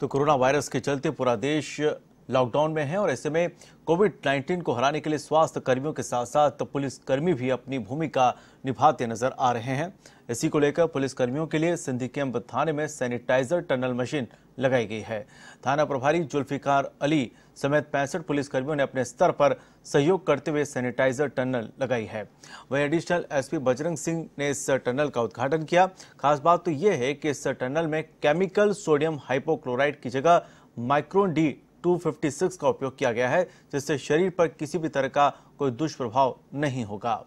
तो corona virus के चलते पूरा देश लॉकडाउन में हैं और ऐसे में कोविड 19 को हराने के लिए स्वास्थ्य कर्मियों के साथ साथ पुलिसकर्मी भी अपनी भूमिका निभाते नजर आ रहे हैं इसी को लेकर पुलिसकर्मियों के लिए सिंधी कैंप थाने में सैनिटाइजर टनल मशीन लगाई गई है थाना प्रभारी जुल्फिकार अली समेत पैंसठ पुलिसकर्मियों ने अपने स्तर पर सहयोग करते हुए सैनिटाइजर टनल लगाई है वहीं एडिशनल एसपी बजरंग सिंह ने इस टनल का उद्घाटन किया खास बात तो ये है कि इस टनल में केमिकल सोडियम हाइपोक्लोराइड की जगह माइक्रोन डी 256 का उपयोग किया गया है जिससे शरीर पर किसी भी तरह का कोई दुष्प्रभाव नहीं होगा